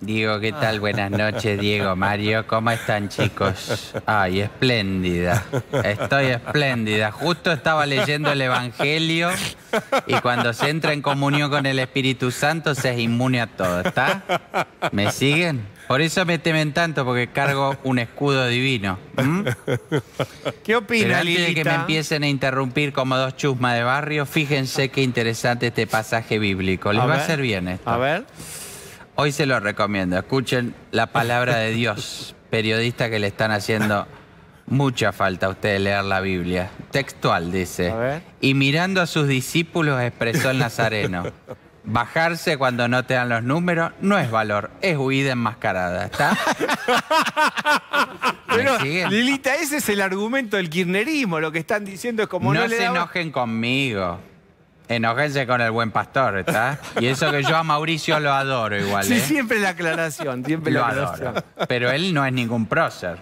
Diego, ¿qué tal? Ah. Buenas noches, Diego, Mario. ¿Cómo están, chicos? Ay, espléndida. Estoy espléndida. Justo estaba leyendo el Evangelio y cuando se entra en comunión con el Espíritu Santo se es inmune a todo, ¿está? ¿Me siguen? Por eso me temen tanto, porque cargo un escudo divino. ¿Mm? ¿Qué opina, Pero antes de que me empiecen a interrumpir como dos chusmas de barrio, fíjense qué interesante este pasaje bíblico. Les va a ser bien esto. A ver. Hoy se lo recomiendo. Escuchen la palabra de Dios, periodista que le están haciendo mucha falta a ustedes leer la Biblia. Textual dice. Y mirando a sus discípulos expresó el Nazareno. Bajarse cuando no te dan los números no es valor, es huida enmascarada. ¿Está? Lilita, ese es el argumento del kirnerismo. Lo que están diciendo es como no, se enojen conmigo. Enojense con el buen pastor, ¿está? Y eso que yo a Mauricio lo adoro igual. Sí, ¿eh? siempre la aclaración, siempre lo aclaración. Adoro. Pero él no es ningún prócer.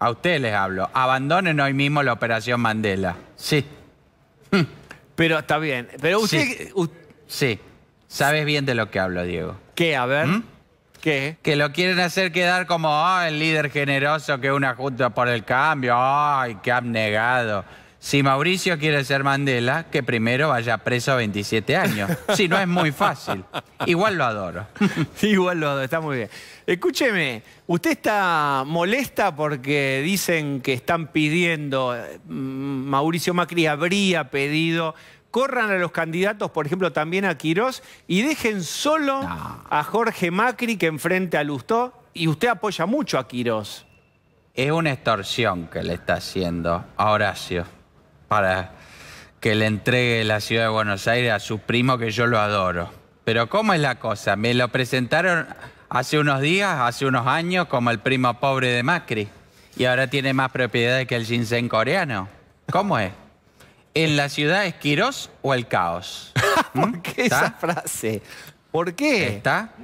A ustedes les hablo. Abandonen hoy mismo la operación Mandela. Sí. Pero está bien. Pero usted. Sí. Sabes bien de lo que hablo, Diego. ¿Qué? A ver. ¿Mm? ¿Qué? Que lo quieren hacer quedar como el líder generoso que una junta por el cambio. ¡Ay, qué abnegado! Si Mauricio quiere ser Mandela, que primero vaya preso a 27 años. Si no es muy fácil. Igual lo adoro. Igual lo adoro, está muy bien. Escúcheme, usted está molesta porque dicen que están pidiendo, mm, Mauricio Macri habría pedido, corran a los candidatos, por ejemplo, también a Quirós, y dejen solo a Jorge Macri que enfrente a Lustó, y usted apoya mucho a Quirós. Es una extorsión que le está haciendo a Horacio para que le entregue la ciudad de Buenos Aires a su primo que yo lo adoro. Pero ¿cómo es la cosa? Me lo presentaron hace unos días, hace unos años, como el primo pobre de Macri. Y ahora tiene más propiedades que el ginseng coreano. ¿Cómo es? ¿En la ciudad es Quirós o el caos? ¿Por ¿Mm? qué esa frase? ¿Por qué? ¿Está?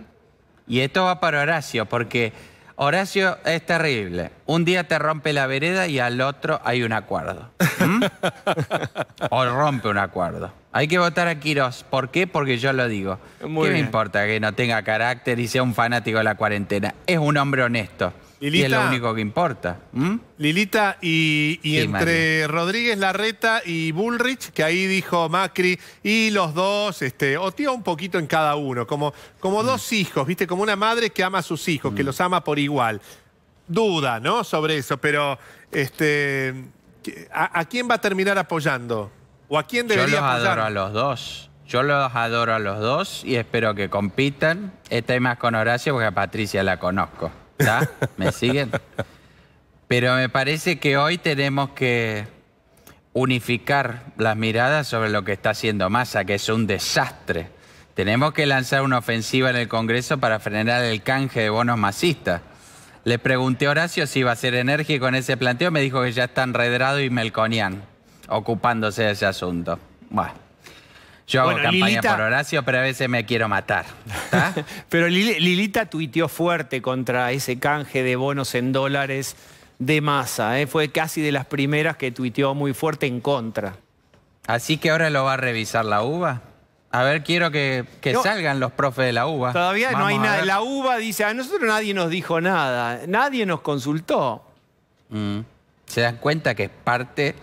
Y esto va para Horacio, porque Horacio es terrible. Un día te rompe la vereda y al otro hay un acuerdo. ¿Mm? o rompe un acuerdo. Hay que votar a Quirós. ¿Por qué? Porque yo lo digo. ¿Qué me importa que no tenga carácter y sea un fanático de la cuarentena? Es un hombre honesto. Lilita, es lo único que importa. ¿Mm? Lilita, y, entre Rodríguez Larreta y Bullrich, que ahí dijo Macri, y los dos, este, tío, un poquito en cada uno, como, como dos mm. hijos, ¿viste? Como una madre que ama a sus hijos, que mm. los ama por igual. Duda, ¿no? Sobre eso, pero este, ¿a, quién va a terminar apoyando? ¿O a quién debería Yo los adoro a los dos. Yo los adoro a los dos y espero que compitan. Este y más con Horacio porque a Patricia la conozco. ¿Me siguen? Pero me parece que hoy tenemos que unificar las miradas sobre lo que está haciendo Massa, que es un desastre. Tenemos que lanzar una ofensiva en el Congreso para frenar el canje de bonos masistas. Le pregunté a Horacio si iba a ser enérgico en ese planteo, me dijo que ya está enredrado y Melconian ocupándose de ese asunto. Bueno. Yo hago campaña por Horacio, pero a veces me quiero matar. pero Lilita tuiteó fuerte contra ese canje de bonos en dólares de masa. ¿eh? Fue casi de las primeras que tuiteó muy fuerte en contra. Así que ahora lo va a revisar la UBA. A ver, quiero que, salgan los profes de la UBA. Todavía no hay nada. La UBA dice, a nosotros nadie nos dijo nada, nadie nos consultó. Mm. Se dan cuenta que es parte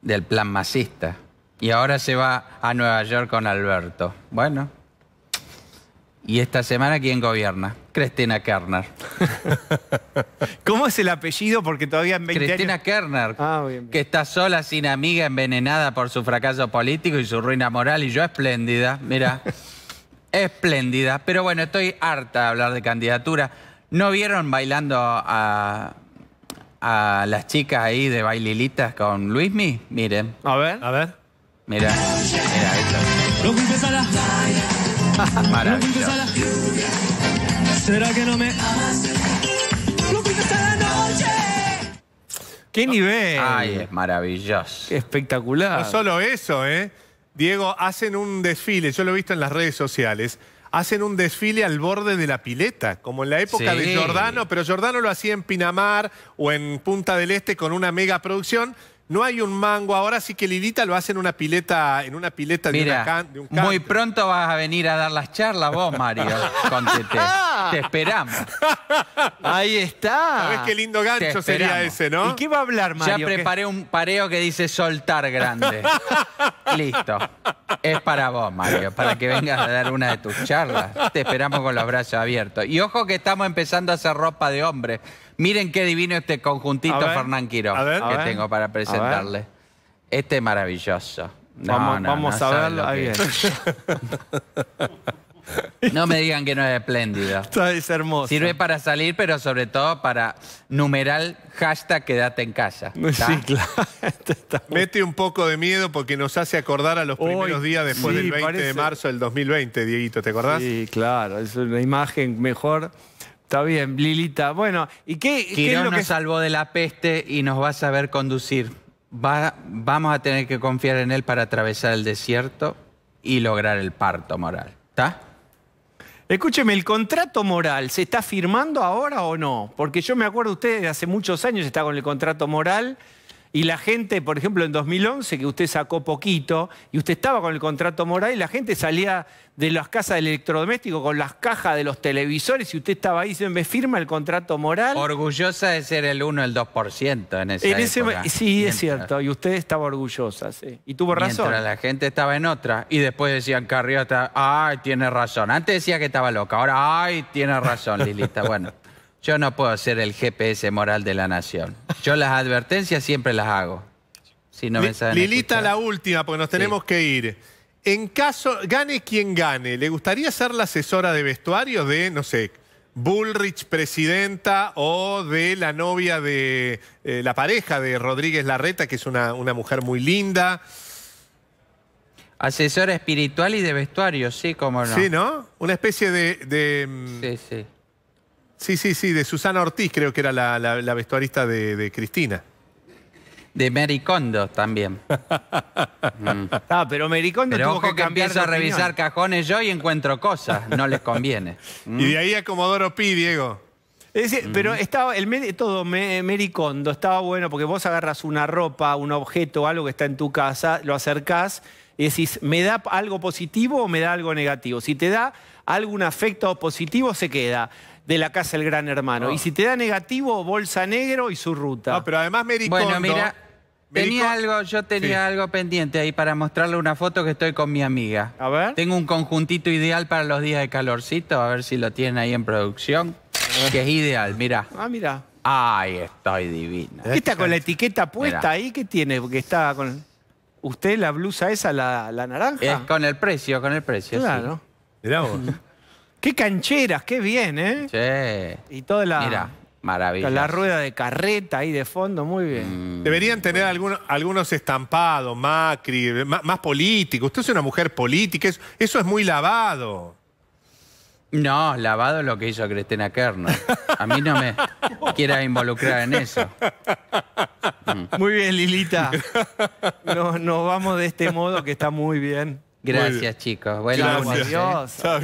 del plan masista y ahora se va a Nueva York con Alberto. Bueno, y esta semana, ¿quién gobierna? Cristina Kerner. ¿Cómo es el apellido? Porque todavía en 20 Cristina Kerner, ah, que está sola, sin amiga, envenenada por su fracaso político y su ruina moral, y yo espléndida, mira, espléndida. Pero bueno, estoy harta de hablar de candidatura. ¿No vieron bailando a, las chicas ahí de baililitas con Luismi? Miren. A ver, a ver. Mira, mira esto. ¿Será que no me noche. ¡Qué nivel! Ay, es maravilloso. Qué espectacular. No solo eso, ¿eh? Diego, hacen un desfile, yo lo he visto en las redes sociales, hacen un desfile al borde de la pileta, como en la época de Giordano, pero Giordano lo hacía en Pinamar o en Punta del Este con una mega producción. No hay un mango, ahora sí que Lidita lo hace en una pileta, en una pileta de, un canto. Muy pronto vas a venir a dar las charlas vos, Mario, con Te esperamos. Ahí está. ¿Sabés qué lindo gancho sería ese, no? ¿Y qué va a hablar, Mario? Ya preparé un pareo que dice soltar grande. Listo. Es para vos, Mario, para que vengas a dar una de tus charlas. Te esperamos con los brazos abiertos. Y ojo que estamos empezando a hacer ropa de hombre. Miren qué divino este conjuntito Fernán Quiro que tengo para presentarle. Este es maravilloso. vamos, vamos a verlo. No me digan que no es espléndido. Está, hermoso. Sirve para salir, pero sobre todo para numeral hashtag Quédate en casa. Mete un poco de miedo porque nos hace acordar a los primeros días después del 20 de marzo del 2020, Dieguito, ¿te acordás? Sí, claro. Es una imagen mejor. Está bien, Lilita. Bueno, ¿y qué, Quirón nos salvó de la peste y nos va a saber conducir. Va, vamos a tener que confiar en él para atravesar el desierto y lograr el parto moral. ¿Está? Escúcheme, ¿el contrato moral se está firmando ahora o no? Porque yo me acuerdo usted hace muchos años está con el contrato moral y la gente, por ejemplo, en 2011, que usted sacó poquito, y usted estaba con el contrato moral, y la gente salía de las casas del electrodoméstico con las cajas de los televisores, y usted estaba ahí, se me firma el contrato moral. Orgullosa de ser el 1, el 2% en ese momento. Sí, es cierto, y usted estaba orgullosa, sí. Y tuvo Mientras la gente estaba en otra, y después decían Carriota, ay, tiene razón. Antes decía que estaba loca, ahora, ay, tiene razón, Lilita. Bueno. Yo no puedo ser el GPS moral de la nación. Yo las advertencias siempre las hago. Lilita, la última, porque nos tenemos que ir. En caso, gane quien gane, ¿le gustaría ser la asesora de vestuario de, no sé, Bullrich presidenta o de la novia de eh, la pareja de Rodríguez Larreta, que es una, mujer muy linda? Asesora espiritual y de vestuario, sí, como no. Sí, ¿no? Una especie de... de mm, sí, sí. Sí, sí, sí, de Susana Ortiz creo que era la, vestuarista de, Cristina. De Mericondo también. Ah, pero Mericondo que, a revisar cajones yo y encuentro cosas, no les conviene. Y de ahí a Comodoro Pi, Diego. pero mm. estaba el todo Mericondo estaba bueno porque vos agarras una ropa, un objeto, algo que está en tu casa, lo acercás y decís, ¿me da algo positivo o me da algo negativo? Si te da algún afecto positivo se queda de la casa del gran hermano. Ah. Y si te da negativo, bolsa negro y su ruta. No, pero además dijo Bueno, mira, tenía algo, yo tenía algo pendiente ahí para mostrarle una foto que estoy con mi amiga. A ver. Tengo un conjuntito ideal para los días de calorcito, a ver si lo tienen ahí en producción, eh. que es ideal, mira. Ah, mira. Ay, estoy divina. ¿Qué está con la etiqueta puesta ahí? ¿Qué tiene? Porque está con... ¿Usted la blusa esa, la, naranja? Es con el precio, con el precio, Claro. Mirá qué cancheras, qué bien, ¿eh? Sí. Y toda la... Mira. Maravilla. La rueda de carreta ahí de fondo, muy bien. Mm. Deberían tener algunos, algunos estampados, Macri, más, político políticos. Usted es una mujer política, eso, es muy lavado. No, lavado es lo que hizo Cristina Kerner. A mí no me quiera involucrar en eso. Muy bien, Lilita. nos vamos de este modo que está muy bien. Gracias, chicos. Bueno, adiós.